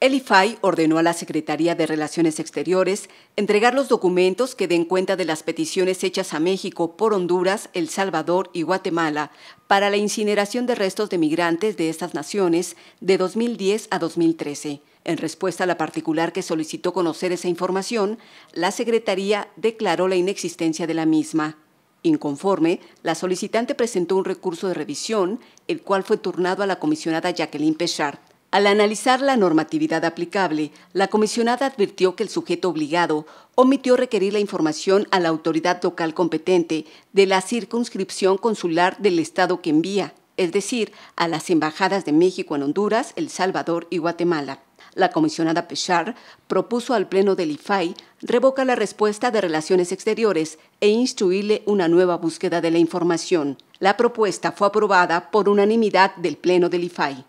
El IFAI ordenó a la Secretaría de Relaciones Exteriores entregar los documentos que den cuenta de las peticiones hechas a México por Honduras, El Salvador y Guatemala para la incineración de restos de migrantes de estas naciones de 2010 a 2013. En respuesta a la particular que solicitó conocer esa información, la Secretaría declaró la inexistencia de la misma. Inconforme, la solicitante presentó un recurso de revisión, el cual fue turnado a la comisionada Jacqueline Pechard. Al analizar la normatividad aplicable, la comisionada advirtió que el sujeto obligado omitió requerir la información a la autoridad local competente de la circunscripción consular del Estado que envía, es decir, a las embajadas de México en Honduras, El Salvador y Guatemala. La comisionada Pechar propuso al Pleno del IFAI revocar la respuesta de Relaciones Exteriores e instruirle una nueva búsqueda de la información. La propuesta fue aprobada por unanimidad del Pleno del IFAI.